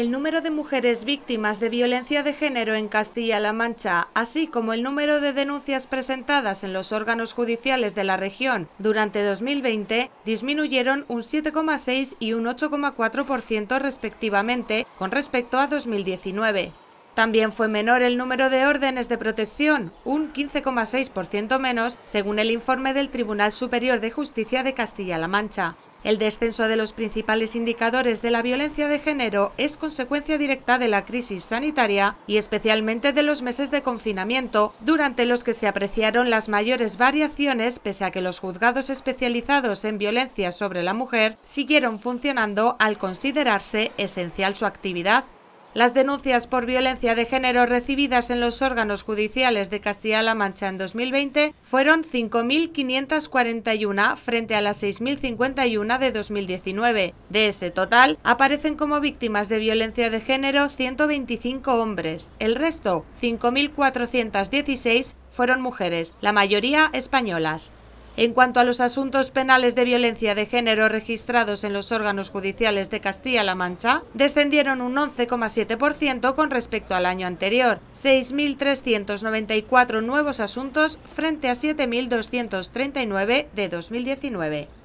el número de mujeres víctimas de violencia de género en Castilla-La Mancha, así como el número de denuncias presentadas en los órganos judiciales de la región durante 2020, disminuyeron un 7,6 y un 8,4% respectivamente con respecto a 2019. También fue menor el número de órdenes de protección, un 15,6% menos, según el informe del Tribunal Superior de Justicia de Castilla-La Mancha. El descenso de los principales indicadores de la violencia de género es consecuencia directa de la crisis sanitaria y especialmente de los meses de confinamiento, durante los que se apreciaron las mayores variaciones pese a que los juzgados especializados en violencia sobre la mujer siguieron funcionando al considerarse esencial su actividad. Las denuncias por violencia de género recibidas en los órganos judiciales de Castilla-La Mancha en 2020 fueron 5.541 frente a las 6.051 de 2019. De ese total, aparecen como víctimas de violencia de género 125 hombres. El resto, 5.416, fueron mujeres, la mayoría españolas. En cuanto a los asuntos penales de violencia de género registrados en los órganos judiciales de Castilla-La Mancha, descendieron un 11,7% con respecto al año anterior, 6.394 nuevos asuntos frente a 7.239 de 2019.